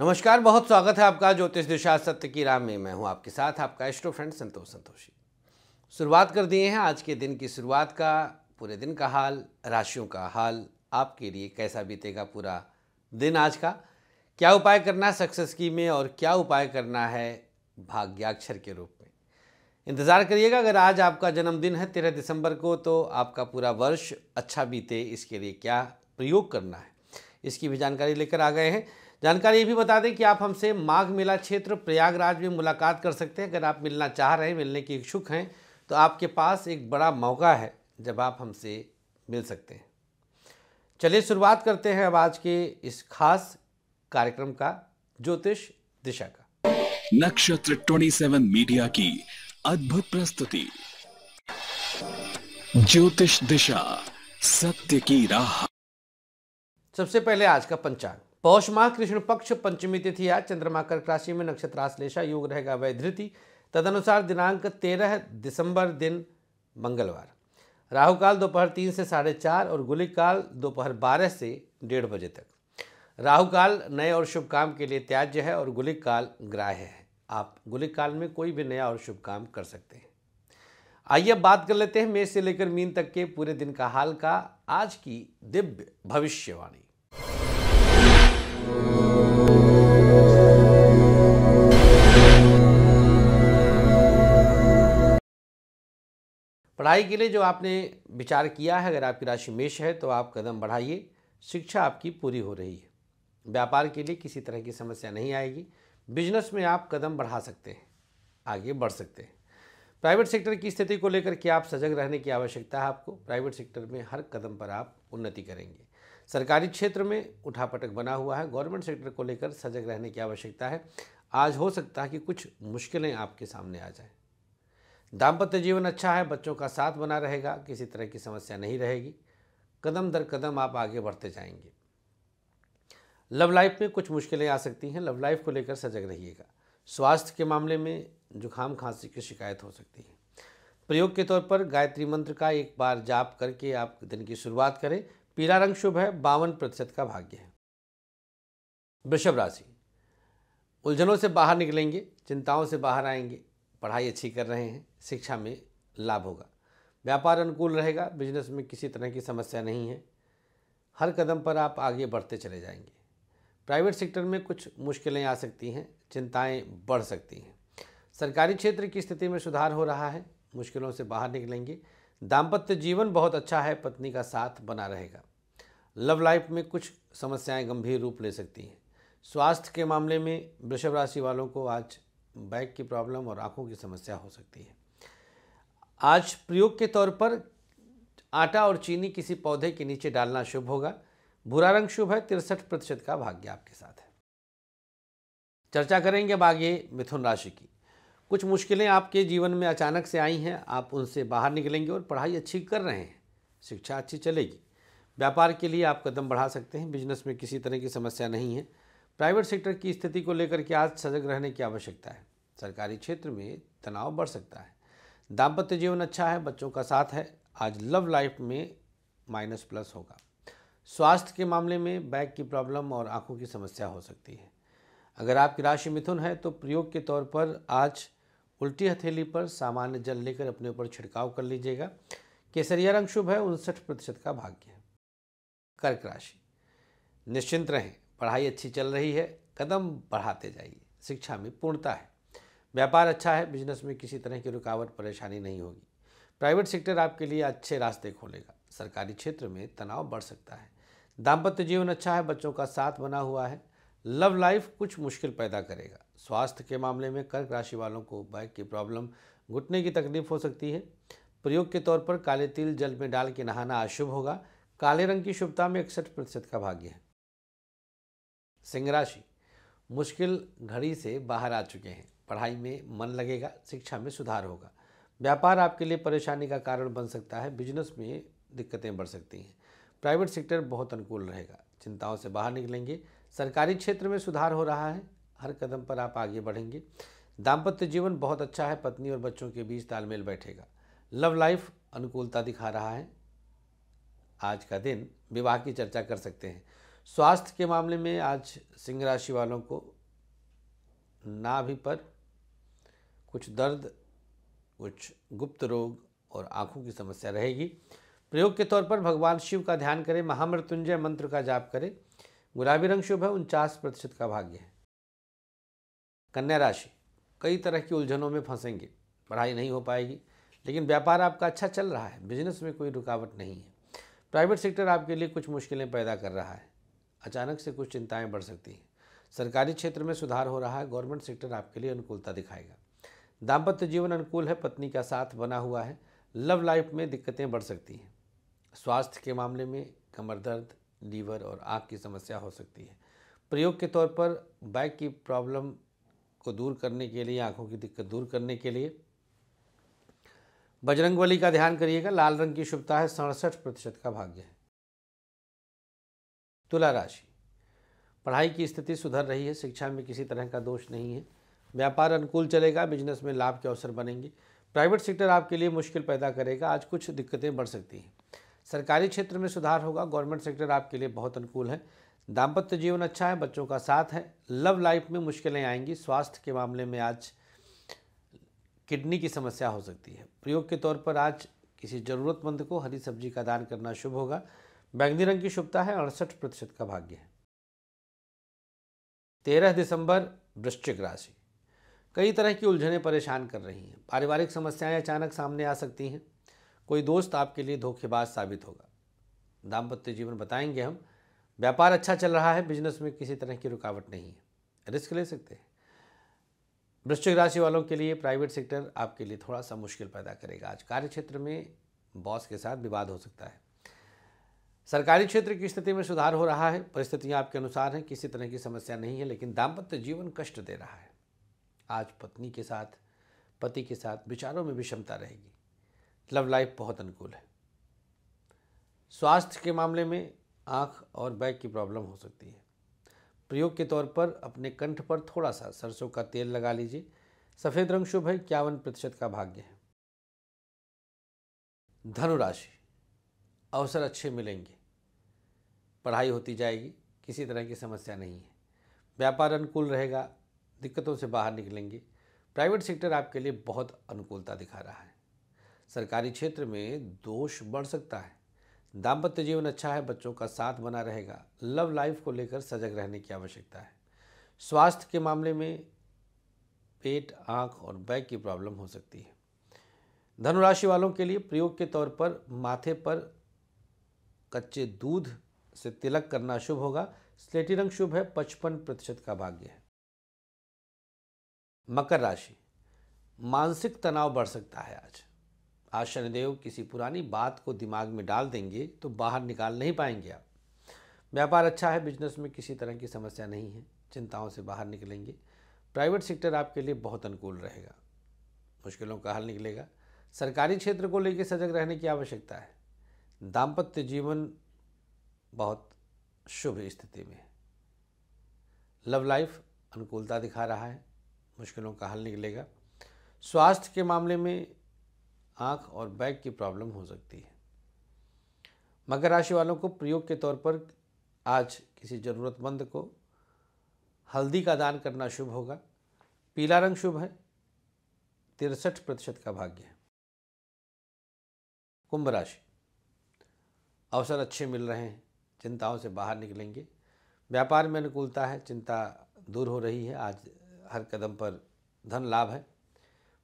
नमस्कार बहुत स्वागत है आपका ज्योतिष दिशा सत्य की राम में मैं हूं आपके साथ आपका एस्ट्रो फ्रेंड संतोष संतोषी शुरुआत कर दिए हैं आज के दिन की शुरुआत का पूरे दिन का हाल राशियों का हाल आपके लिए कैसा बीतेगा पूरा दिन आज का क्या उपाय करना है सक्सेस की में और क्या उपाय करना है भाग्याक्षर के रूप में इंतज़ार करिएगा अगर आज आपका जन्मदिन है तेरह दिसंबर को तो आपका पूरा वर्ष अच्छा बीते इसके लिए क्या प्रयोग करना है इसकी भी जानकारी लेकर आ गए हैं जानकारी ये भी बता दें कि आप हमसे माघ मेला क्षेत्र प्रयागराज में मुलाकात कर सकते हैं अगर आप मिलना चाह रहे हैं मिलने के इच्छुक हैं तो आपके पास एक बड़ा मौका है जब आप हमसे मिल सकते हैं चलिए शुरुआत करते हैं अब आज के इस खास कार्यक्रम का ज्योतिष दिशा का नक्षत्र 27 मीडिया की अद्भुत प्रस्तुति ज्योतिष दिशा सत्य की राह सबसे पहले आज का पंचांग पौष माह कृष्ण पक्ष पंचमी तिथि आज चंद्रमा कर्क राशि में नक्षत्र आश्लेषा योग रहेगा वह तदनुसार दिनांक तेरह दिसंबर दिन मंगलवार राहु काल दोपहर तीन से साढ़े चार और गुली काल दोपहर बारह से डेढ़ बजे तक राहु काल नए और शुभ काम के लिए त्याज्य है और गुली काल ग्राह्य है आप गुली काल में कोई भी नया और शुभ काम कर सकते हैं आइए बात कर लेते हैं मेष से लेकर मीन तक के पूरे दिन का हाल का आज की दिव्य भविष्यवाणी पढ़ाई के लिए जो आपने विचार किया है अगर आपकी राशि मेष है तो आप कदम बढ़ाइए शिक्षा आपकी पूरी हो रही है व्यापार के लिए किसी तरह की समस्या नहीं आएगी बिजनेस में आप कदम बढ़ा सकते हैं आगे बढ़ सकते हैं प्राइवेट सेक्टर की स्थिति को लेकर के आप सजग रहने की आवश्यकता है आपको प्राइवेट सेक्टर में हर कदम पर आप उन्नति करेंगे सरकारी क्षेत्र में उठापटक बना हुआ है गवर्नमेंट सेक्टर को लेकर सजग रहने की आवश्यकता है आज हो सकता है कि कुछ मुश्किलें आपके सामने आ जाएं दाम्पत्य जीवन अच्छा है बच्चों का साथ बना रहेगा किसी तरह की समस्या नहीं रहेगी कदम दर कदम आप आगे बढ़ते जाएंगे लव लाइफ में कुछ मुश्किलें आ सकती हैं लव लाइफ को लेकर सजग रहिएगा स्वास्थ्य के मामले में जुखाम खांसी की शिकायत हो सकती है प्रयोग के तौर पर गायत्री मंत्र का एक बार जाप करके आप दिन की शुरुआत करें पीला रंग शुभ है बावन प्रतिशत का भाग्य है वृषभ राशि उलझनों से बाहर निकलेंगे चिंताओं से बाहर आएंगे पढ़ाई अच्छी कर रहे हैं शिक्षा में लाभ होगा व्यापार अनुकूल रहेगा बिजनेस में किसी तरह की समस्या नहीं है हर कदम पर आप आगे बढ़ते चले जाएंगे प्राइवेट सेक्टर में कुछ मुश्किलें आ सकती हैं चिंताएं बढ़ सकती हैं सरकारी क्षेत्र की स्थिति में सुधार हो रहा है मुश्किलों से बाहर निकलेंगे दाम्पत्य जीवन बहुत अच्छा है पत्नी का साथ बना रहेगा लव लाइफ में कुछ समस्याएं गंभीर रूप ले सकती हैं स्वास्थ्य के मामले में वृषभ राशि वालों को आज बैक की प्रॉब्लम और आँखों की समस्या हो सकती है आज प्रयोग के तौर पर आटा और चीनी किसी पौधे के नीचे डालना शुभ होगा भूरा रंग शुभ है तिरसठ प्रतिशत का भाग्य आपके साथ है चर्चा करेंगे अब आगे मिथुन राशि की कुछ मुश्किलें आपके जीवन में अचानक से आई हैं आप उनसे बाहर निकलेंगे और पढ़ाई अच्छी कर रहे हैं शिक्षा अच्छी चलेगी व्यापार के लिए आप कदम बढ़ा सकते हैं बिजनेस में किसी तरह की समस्या नहीं है प्राइवेट सेक्टर की स्थिति को लेकर के आज सजग रहने की आवश्यकता है सरकारी क्षेत्र में तनाव बढ़ सकता है दाम्पत्य जीवन अच्छा है बच्चों का साथ है आज लव लाइफ में माइनस प्लस होगा स्वास्थ्य के मामले में बैक की प्रॉब्लम और आंखों की समस्या हो सकती है अगर आपकी राशि मिथुन है तो प्रयोग के तौर पर आज उल्टी हथेली पर सामान्य जल लेकर अपने ऊपर छिड़काव कर लीजिएगा केसरिया रंग शुभ है उनसठ प्रतिशत का भाग्य है कर्क राशि निश्चिंत रहें पढ़ाई अच्छी चल रही है कदम बढ़ाते जाइए शिक्षा में पूर्णता है व्यापार अच्छा है बिजनेस में किसी तरह की रुकावट परेशानी नहीं होगी प्राइवेट सेक्टर आपके लिए अच्छे रास्ते खोलेगा सरकारी क्षेत्र में तनाव बढ़ सकता है दाम्पत्य जीवन अच्छा है बच्चों का साथ बना हुआ है लव लाइफ कुछ मुश्किल पैदा करेगा स्वास्थ्य के मामले में कर्क राशि वालों को बैक की प्रॉब्लम घुटने की तकलीफ हो सकती है प्रयोग के तौर पर काले तिल जल में डाल के नहाना अशुभ होगा काले रंग की शुभता में इकसठ प्रतिशत का भाग्य है सिंह राशि मुश्किल घड़ी से बाहर आ चुके हैं पढ़ाई में मन लगेगा शिक्षा में सुधार होगा व्यापार आपके लिए परेशानी का कारण बन सकता है बिजनेस में दिक्कतें बढ़ सकती हैं प्राइवेट सेक्टर बहुत अनुकूल रहेगा चिंताओं से बाहर निकलेंगे सरकारी क्षेत्र में सुधार हो रहा है हर कदम पर आप आगे बढ़ेंगे दाम्पत्य जीवन बहुत अच्छा है पत्नी और बच्चों के बीच तालमेल बैठेगा लव लाइफ अनुकूलता दिखा रहा है आज का दिन विवाह की चर्चा कर सकते हैं स्वास्थ्य के मामले में आज सिंह राशि वालों को नाभि पर कुछ दर्द कुछ गुप्त रोग और आंखों की समस्या रहेगी प्रयोग के तौर पर भगवान शिव का ध्यान करें महामृत्युंजय मंत्र का जाप करें गुलाबी रंग शुभ है उनचास प्रतिशत का भाग्य है कन्या राशि कई तरह की उलझनों में फंसेंगे पढ़ाई नहीं हो पाएगी लेकिन व्यापार आपका अच्छा चल रहा है बिजनेस में कोई रुकावट नहीं है प्राइवेट सेक्टर आपके लिए कुछ मुश्किलें पैदा कर रहा है अचानक से कुछ चिंताएं बढ़ सकती हैं सरकारी क्षेत्र में सुधार हो रहा है गवर्नमेंट सेक्टर आपके लिए अनुकूलता दिखाएगा दाम्पत्य जीवन अनुकूल है पत्नी का साथ बना हुआ है लव लाइफ में दिक्कतें बढ़ सकती हैं स्वास्थ्य के मामले में कमर दर्द लीवर और आँख की समस्या हो सकती है प्रयोग के तौर पर बैक की प्रॉब्लम को दूर करने के लिए आँखों की दिक्कत दूर करने के लिए बजरंगबली का ध्यान करिएगा लाल रंग की शुभता है सड़सठ प्रतिशत का भाग्य है तुला राशि पढ़ाई की स्थिति सुधर रही है शिक्षा में किसी तरह का दोष नहीं है व्यापार अनुकूल चलेगा बिजनेस में लाभ के अवसर बनेंगे प्राइवेट सेक्टर आपके लिए मुश्किल पैदा करेगा आज कुछ दिक्कतें बढ़ सकती हैं सरकारी क्षेत्र में सुधार होगा गवर्नमेंट सेक्टर आपके लिए बहुत अनुकूल है दाम्पत्य जीवन अच्छा है बच्चों का साथ है लव लाइफ में मुश्किलें आएंगी स्वास्थ्य के मामले में आज किडनी की समस्या हो सकती है प्रयोग के तौर पर आज किसी ज़रूरतमंद को हरी सब्जी का दान करना शुभ होगा बैंगनी रंग की शुभता है अड़सठ प्रतिशत का भाग्य है तेरह दिसंबर वृश्चिक राशि कई तरह की उलझनें परेशान कर रही हैं पारिवारिक समस्याएं अचानक सामने आ सकती हैं कोई दोस्त आपके लिए धोखेबाज साबित होगा दाम्पत्य जीवन बताएंगे हम व्यापार अच्छा चल रहा है बिजनेस में किसी तरह की रुकावट नहीं है रिस्क ले सकते हैं वृश्चिक राशि वालों के लिए प्राइवेट सेक्टर आपके लिए थोड़ा सा मुश्किल पैदा करेगा आज कार्य क्षेत्र में बॉस के साथ विवाद हो सकता है सरकारी क्षेत्र की स्थिति में सुधार हो रहा है परिस्थितियां आपके अनुसार हैं किसी तरह की समस्या नहीं है लेकिन दाम्पत्य जीवन कष्ट दे रहा है आज पत्नी के साथ पति के साथ विचारों में विषमता रहेगी लव लाइफ बहुत अनुकूल है स्वास्थ्य के मामले में आँख और बैक की प्रॉब्लम हो सकती है प्रयोग के तौर पर अपने कंठ पर थोड़ा सा सरसों का तेल लगा लीजिए सफ़ेद रंग शुभ है इक्यावन प्रतिशत का भाग्य है धनुराशि अवसर अच्छे मिलेंगे पढ़ाई होती जाएगी किसी तरह की समस्या नहीं है व्यापार अनुकूल रहेगा दिक्कतों से बाहर निकलेंगे प्राइवेट सेक्टर आपके लिए बहुत अनुकूलता दिखा रहा है सरकारी क्षेत्र में दोष बढ़ सकता है दाम्पत्य जीवन अच्छा है बच्चों का साथ बना रहेगा लव लाइफ को लेकर सजग रहने की आवश्यकता है स्वास्थ्य के मामले में पेट आँख और बैक की प्रॉब्लम हो सकती है धनुराशि वालों के लिए प्रयोग के तौर पर माथे पर कच्चे दूध से तिलक करना शुभ होगा स्लेटी रंग शुभ है पचपन प्रतिशत का भाग्य है मकर राशि मानसिक तनाव बढ़ सकता है आज आज शनिदेव किसी पुरानी बात को दिमाग में डाल देंगे तो बाहर निकाल नहीं पाएंगे आप व्यापार अच्छा है बिजनेस में किसी तरह की समस्या नहीं है चिंताओं से बाहर निकलेंगे प्राइवेट सेक्टर आपके लिए बहुत अनुकूल रहेगा मुश्किलों का हल निकलेगा सरकारी क्षेत्र को लेकर सजग रहने की आवश्यकता है दाम्पत्य जीवन बहुत शुभ स्थिति में है लव लाइफ अनुकूलता दिखा रहा है मुश्किलों का हल निकलेगा स्वास्थ्य के मामले में आंख और बैक की प्रॉब्लम हो सकती है मकर राशि वालों को प्रयोग के तौर पर आज किसी ज़रूरतमंद को हल्दी का दान करना शुभ होगा पीला रंग शुभ है तिरसठ प्रतिशत का भाग्य है कुंभ राशि अवसर अच्छे मिल रहे हैं चिंताओं से बाहर निकलेंगे व्यापार में अनुकूलता है चिंता दूर हो रही है आज हर कदम पर धन लाभ है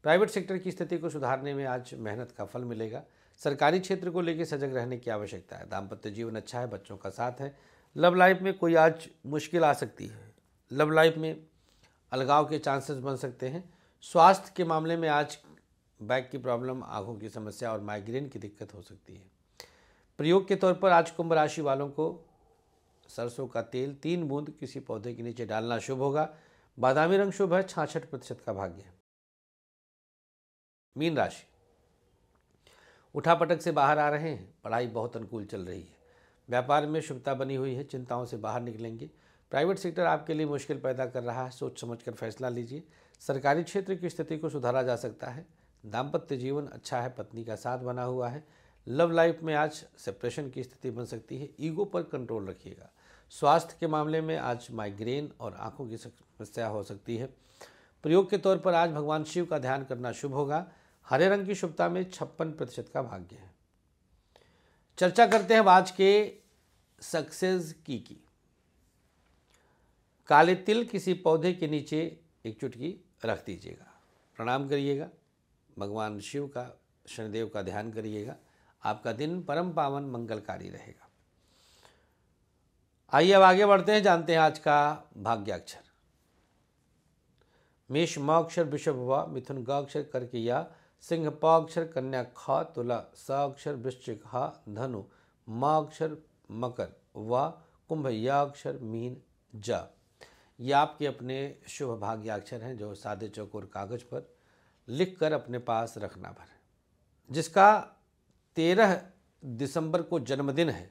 प्राइवेट सेक्टर की स्थिति को सुधारने में आज मेहनत का फल मिलेगा सरकारी क्षेत्र को लेकर सजग रहने की आवश्यकता है दाम्पत्य जीवन अच्छा है बच्चों का साथ है लव लाइफ में कोई आज मुश्किल आ सकती है लव लाइफ में अलगाव के चांसेस बन सकते हैं स्वास्थ्य के मामले में आज बैक की प्रॉब्लम आँखों की समस्या और माइग्रेन की दिक्कत हो सकती है प्रयोग के तौर पर आज कुंभ राशि वालों को सरसों का तेल तीन बूंद किसी पौधे के नीचे डालना शुभ होगा बादामी रंग शुभ है छाछठ प्रतिशत का भाग्य मीन राशि उठापटक से बाहर आ रहे हैं पढ़ाई बहुत अनुकूल चल रही है व्यापार में शुभता बनी हुई है चिंताओं से बाहर निकलेंगे प्राइवेट सेक्टर आपके लिए मुश्किल पैदा कर रहा है सोच समझ कर फैसला लीजिए सरकारी क्षेत्र की स्थिति को सुधारा जा सकता है दाम्पत्य जीवन अच्छा है पत्नी का साथ बना हुआ है लव लाइफ में आज सेपरेशन की स्थिति बन सकती है ईगो पर कंट्रोल रखिएगा स्वास्थ्य के मामले में आज माइग्रेन और आंखों की समस्या हो सकती है प्रयोग के तौर पर आज भगवान शिव का ध्यान करना शुभ होगा हरे रंग की शुभता में छप्पन प्रतिशत का भाग्य है चर्चा करते हैं आज के सक्सेस की की काले तिल किसी पौधे के नीचे एक चुटकी रख दीजिएगा प्रणाम करिएगा भगवान शिव का शनिदेव का ध्यान करिएगा आपका दिन परम पावन मंगलकारी रहेगा आइए अब आगे बढ़ते हैं जानते हैं आज का भाग्याक्षर मेष मक्षर वृषभ व मिथुन गाक्षर करके या सिंह पाक्षर कन्या ख तुला स अक्षर वृश्चिक ह धनु अक्षर मकर व कुंभ याक्षर मीन ज ये आपके अपने शुभ भाग्याक्षर हैं जो सादे चौकोर कागज पर लिखकर अपने पास रखना भर जिसका तेरह दिसंबर को जन्मदिन है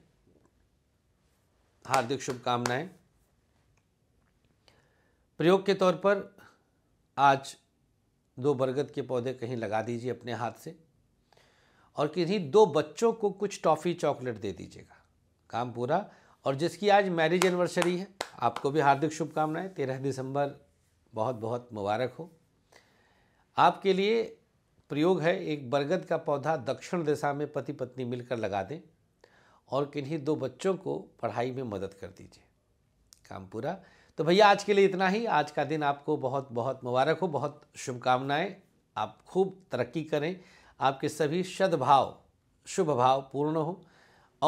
हार्दिक शुभकामनाएं प्रयोग के तौर पर आज दो बरगद के पौधे कहीं लगा दीजिए अपने हाथ से और किन्हीं दो बच्चों को कुछ टॉफ़ी चॉकलेट दे दीजिएगा काम पूरा और जिसकी आज मैरिज एनिवर्सरी है आपको भी हार्दिक शुभकामनाएं तेरह दिसंबर बहुत बहुत मुबारक हो आपके लिए प्रयोग है एक बरगद का पौधा दक्षिण दिशा में पति पत्नी मिलकर लगा दें और किन्हीं दो बच्चों को पढ़ाई में मदद कर दीजिए काम पूरा तो भैया आज के लिए इतना ही आज का दिन आपको बहुत बहुत मुबारक हो बहुत शुभकामनाएं आप खूब तरक्की करें आपके सभी सद्भाव शुभ भाव पूर्ण हो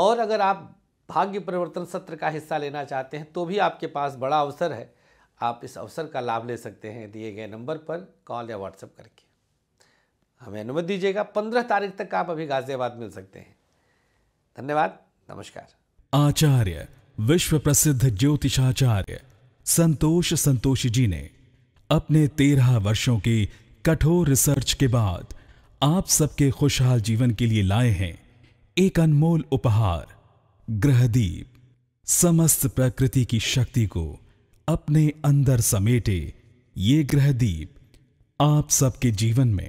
और अगर आप भाग्य परिवर्तन सत्र का हिस्सा लेना चाहते हैं तो भी आपके पास बड़ा अवसर है आप इस अवसर का लाभ ले सकते हैं दिए गए नंबर पर कॉल या व्हाट्सएप करके हमें अनुमति दीजिएगा पंद्रह तारीख तक आप अभी गाजियाबाद मिल सकते हैं धन्यवाद नमस्कार आचार्य विश्व प्रसिद्ध ज्योतिषाचार्य संतोष संतोष जी ने अपने तेरह वर्षों की कठोर रिसर्च के बाद आप सबके खुशहाल जीवन के लिए लाए हैं एक अनमोल उपहार ग्रहदीप समस्त प्रकृति की शक्ति को अपने अंदर समेटे ये ग्रहदीप आप सबके जीवन में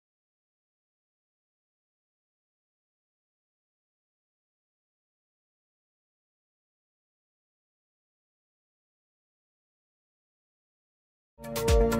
Thank you